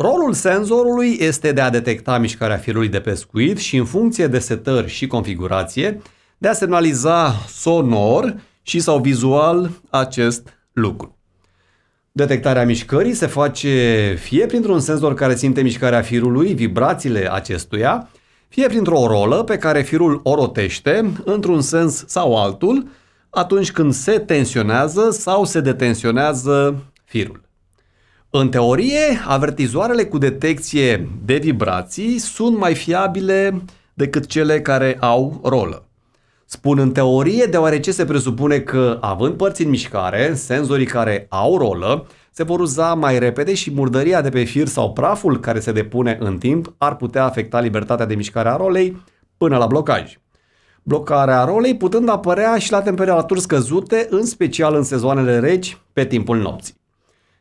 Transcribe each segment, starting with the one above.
Rolul senzorului este de a detecta mișcarea firului de pescuit și în funcție de setări și configurație, de a semnaliza sonor și sau vizual acest lucru. Detectarea mișcării se face fie printr-un senzor care simte mișcarea firului, vibrațiile acestuia, fie printr-o rolă pe care firul o rotește într-un sens sau altul atunci când se tensionează sau se detensionează firul. În teorie, avertizoarele cu detecție de vibrații sunt mai fiabile decât cele care au rolă. Spun în teorie deoarece se presupune că, având părți în mișcare, senzorii care au rolă se vor uza mai repede și murdăria de pe fir sau praful care se depune în timp ar putea afecta libertatea de mișcare a rolei până la blocaj. Blocarea rolei putând apărea și la temperaturi scăzute, în special în sezoanele reci, pe timpul nopții.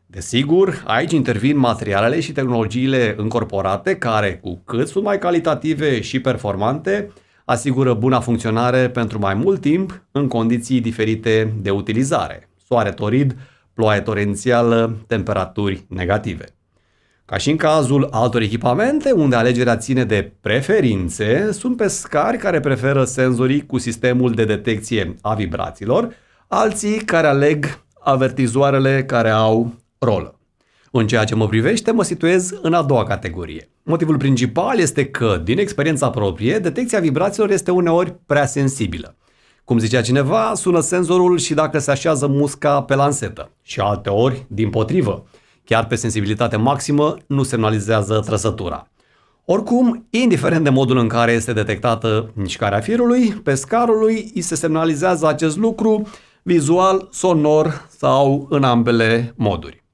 Desigur, aici intervin materialele și tehnologiile încorporate care, cu cât sunt mai calitative și performante, asigură buna funcționare pentru mai mult timp în condiții diferite de utilizare, soare torid, ploaie torențială, temperaturi negative. Ca și în cazul altor echipamente, unde alegerea ține de preferințe, sunt pescari care preferă senzorii cu sistemul de detecție a vibrațiilor, alții care aleg avertizoarele care au rolă. În ceea ce mă privește, mă situez în a doua categorie. Motivul principal este că, din experiența proprie, detecția vibrațiilor este uneori prea sensibilă. Cum zicea cineva, sună senzorul și dacă se așează musca pe lansetă. Și alte ori, din potrivă, chiar pe sensibilitate maximă, nu semnalizează trăsătura. Oricum, indiferent de modul în care este detectată mișcarea firului, pescarului îi se semnalizează acest lucru vizual, sonor sau în ambele moduri.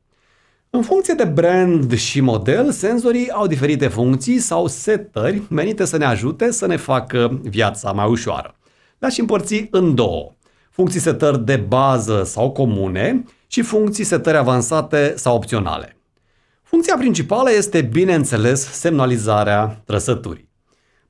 În funcție de brand și model, senzorii au diferite funcții sau setări menite să ne ajute să ne facă viața mai ușoară. Le-aș împărți în două. Funcții setări de bază sau comune și funcții setări avansate sau opționale. Funcția principală este, bineînțeles, semnalizarea trăsăturii.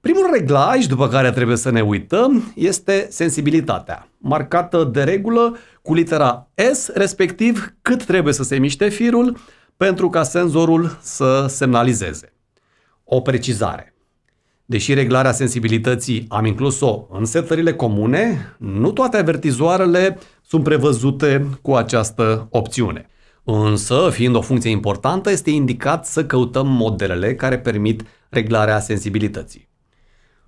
Primul reglaj după care trebuie să ne uităm este sensibilitatea, marcată de regulă cu litera S, respectiv cât trebuie să se miște firul pentru ca senzorul să semnalizeze. O precizare. Deși reglarea sensibilității am inclus-o în setările comune, nu toate avertizoarele sunt prevăzute cu această opțiune. Însă, fiind o funcție importantă, este indicat să căutăm modelele care permit reglarea sensibilității.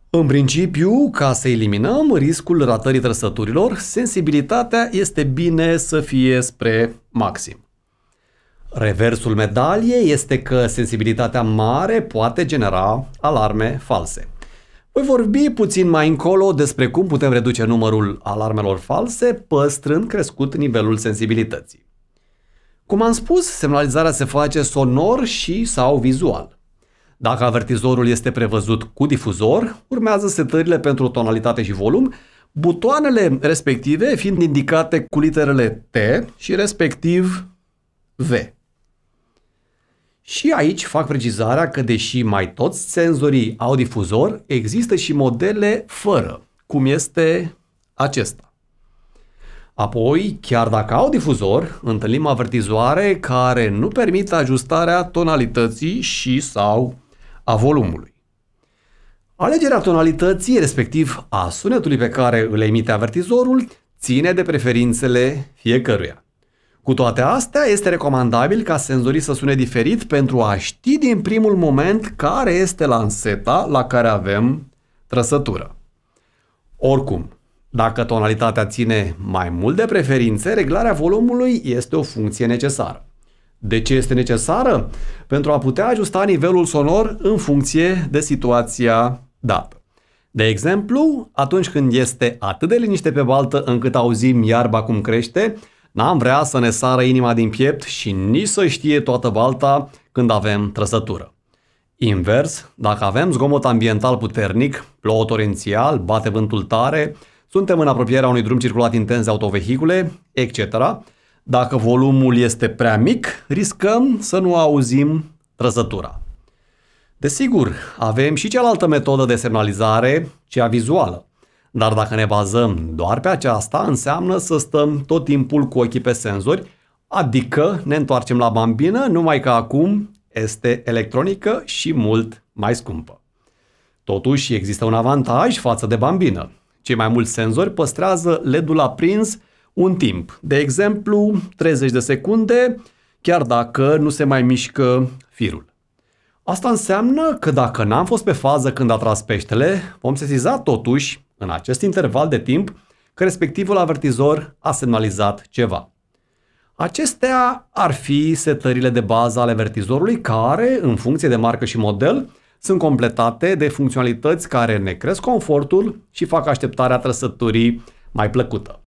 În principiu, ca să eliminăm riscul ratării trăsăturilor, sensibilitatea este bine să fie spre maxim. Reversul medaliei este că sensibilitatea mare poate genera alarme false. Voi vorbi puțin mai încolo despre cum putem reduce numărul alarmelor false, păstrând crescut nivelul sensibilității. Cum am spus, semnalizarea se face sonor și sau vizual. Dacă avertizorul este prevăzut cu difuzor, urmează setările pentru tonalitate și volum, butoanele respective fiind indicate cu literele T și respectiv V. Și aici fac precizarea că deși mai toți senzorii au difuzor, există și modele fără, cum este acesta. Apoi, chiar dacă au difuzor, întâlnim avertizoare care nu permit ajustarea tonalității și sau a volumului. Alegerea tonalității, respectiv a sunetului pe care îl emite avertizorul, ține de preferințele fiecăruia. Cu toate astea, este recomandabil ca senzorii să sune diferit pentru a ști din primul moment care este lanseta la care avem trăsătură. Oricum, dacă tonalitatea ține mai mult de preferințe, reglarea volumului este o funcție necesară. De ce este necesară? Pentru a putea ajusta nivelul sonor în funcție de situația dată. De exemplu, atunci când este atât de liniște pe baltă încât auzim iarba cum crește, n-am vrea să ne sară inima din piept și nici să știe toată balta când avem trăsătură. Invers, dacă avem zgomot ambiental puternic, plouă torențial, bate vântul tare, suntem în apropierea unui drum circulat intens de autovehicule, etc., dacă volumul este prea mic, riscăm să nu auzim trăsătura. Desigur, avem și cealaltă metodă de semnalizare, cea vizuală. Dar dacă ne bazăm doar pe aceasta, înseamnă să stăm tot timpul cu ochii pe senzori, adică ne întoarcem la bambină, numai că acum este electronică și mult mai scumpă. Totuși, există un avantaj față de bambină. Cei mai mulți senzori păstrează LED-ul aprins un timp. De exemplu, 30 de secunde, chiar dacă nu se mai mișcă firul. Asta înseamnă că dacă n-am fost pe fază când a tras peștele, vom sesiza totuși, în acest interval de timp, că respectivul avertizor a semnalizat ceva. Acestea ar fi setările de bază ale avertizorului care, în funcție de marcă și model, sunt completate de funcționalități care ne cresc confortul și fac așteptarea trăsăturii mai plăcută.